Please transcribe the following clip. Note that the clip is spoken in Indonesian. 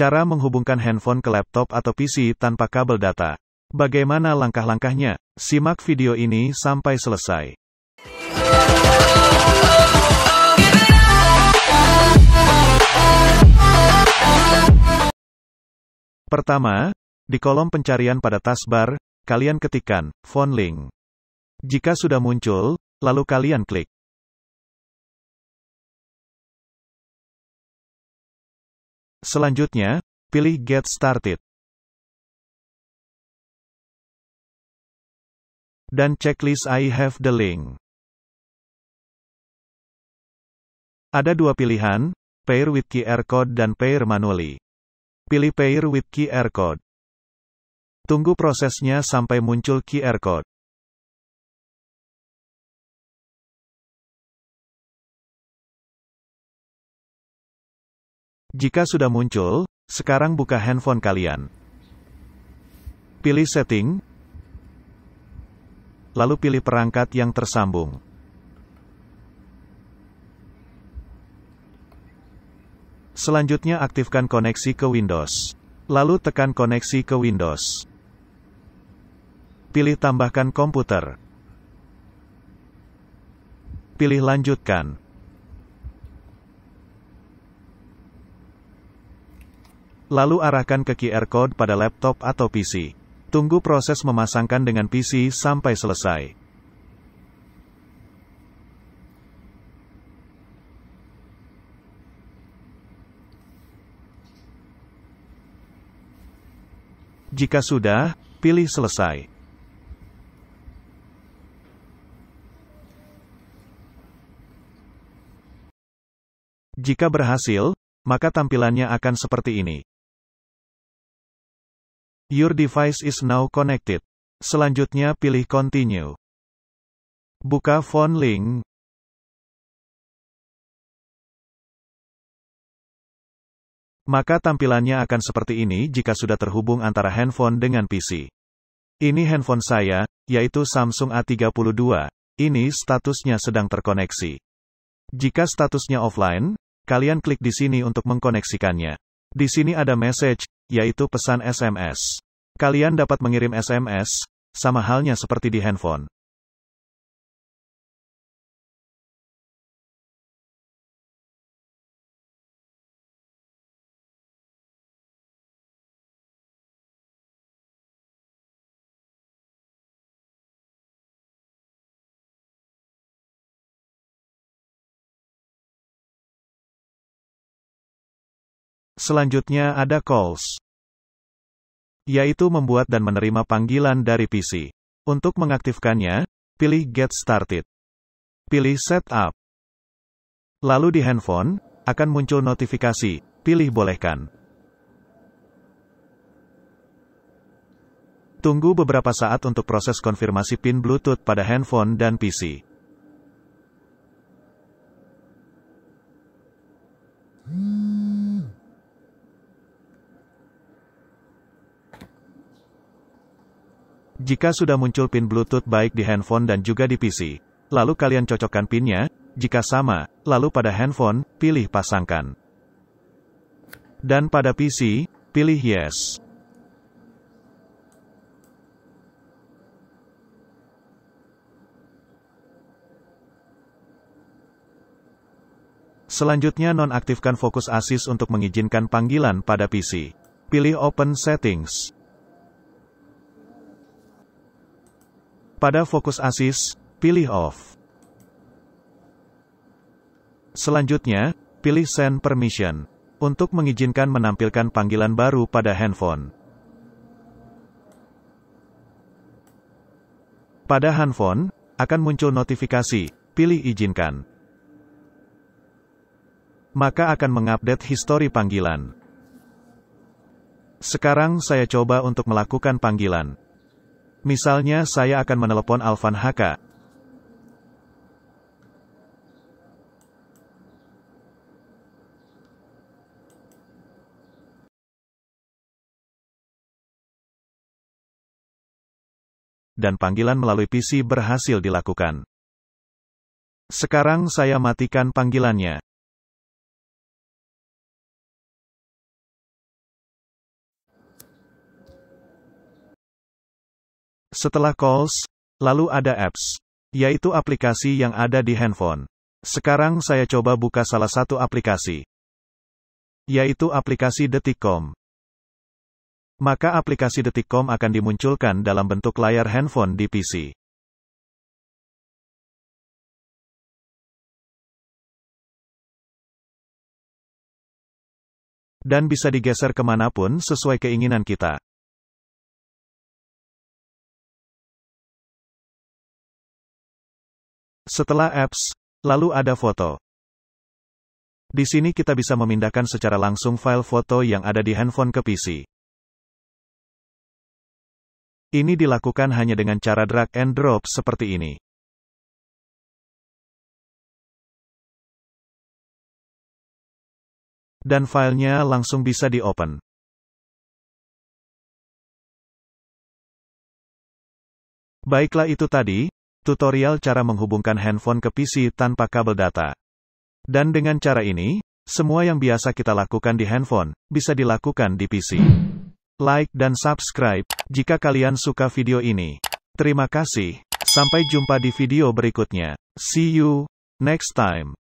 Cara menghubungkan handphone ke laptop atau PC tanpa kabel data. Bagaimana langkah-langkahnya? Simak video ini sampai selesai. Pertama, di kolom pencarian pada taskbar, kalian ketikkan phone link. Jika sudah muncul, lalu kalian klik Selanjutnya, pilih Get Started. Dan checklist I have the link. Ada dua pilihan, Pair with QR Code dan Pair manually. Pilih Pair with QR Code. Tunggu prosesnya sampai muncul QR Code. Jika sudah muncul, sekarang buka handphone kalian. Pilih setting, lalu pilih perangkat yang tersambung. Selanjutnya aktifkan koneksi ke Windows. Lalu tekan koneksi ke Windows. Pilih tambahkan komputer. Pilih lanjutkan. Lalu arahkan ke QR code pada laptop atau PC. Tunggu proses memasangkan dengan PC sampai selesai. Jika sudah, pilih selesai. Jika berhasil, maka tampilannya akan seperti ini. Your device is now connected. Selanjutnya pilih Continue. Buka phone link. Maka tampilannya akan seperti ini jika sudah terhubung antara handphone dengan PC. Ini handphone saya, yaitu Samsung A32. Ini statusnya sedang terkoneksi. Jika statusnya offline, kalian klik di sini untuk mengkoneksikannya. Di sini ada message, yaitu pesan SMS. Kalian dapat mengirim SMS, sama halnya seperti di handphone. Selanjutnya ada calls. Yaitu membuat dan menerima panggilan dari PC. Untuk mengaktifkannya, pilih Get Started. Pilih Setup. Lalu di handphone, akan muncul notifikasi, pilih bolehkan. Tunggu beberapa saat untuk proses konfirmasi PIN Bluetooth pada handphone dan PC. Jika sudah muncul pin Bluetooth baik di handphone dan juga di PC, lalu kalian cocokkan pinnya, jika sama, lalu pada handphone, pilih pasangkan. Dan pada PC, pilih yes. Selanjutnya nonaktifkan fokus ASIS untuk mengizinkan panggilan pada PC. Pilih Open Settings. Pada fokus Asis, pilih off. Selanjutnya, pilih send permission untuk mengizinkan menampilkan panggilan baru pada handphone. Pada handphone, akan muncul notifikasi, pilih izinkan. Maka akan mengupdate histori panggilan. Sekarang saya coba untuk melakukan panggilan. Misalnya saya akan menelepon Alvan Haka. Dan panggilan melalui PC berhasil dilakukan. Sekarang saya matikan panggilannya. Setelah calls, lalu ada apps, yaitu aplikasi yang ada di handphone. Sekarang saya coba buka salah satu aplikasi, yaitu aplikasi Detikcom. Maka aplikasi Detikcom akan dimunculkan dalam bentuk layar handphone di PC. Dan bisa digeser kemanapun sesuai keinginan kita. Setelah apps, lalu ada foto. Di sini kita bisa memindahkan secara langsung file foto yang ada di handphone ke PC. Ini dilakukan hanya dengan cara drag and drop seperti ini. Dan filenya langsung bisa di-open. Baiklah itu tadi, tutorial cara menghubungkan handphone ke PC tanpa kabel data. Dan dengan cara ini, semua yang biasa kita lakukan di handphone, bisa dilakukan di PC. Like dan subscribe, jika kalian suka video ini. Terima kasih, sampai jumpa di video berikutnya. See you, next time.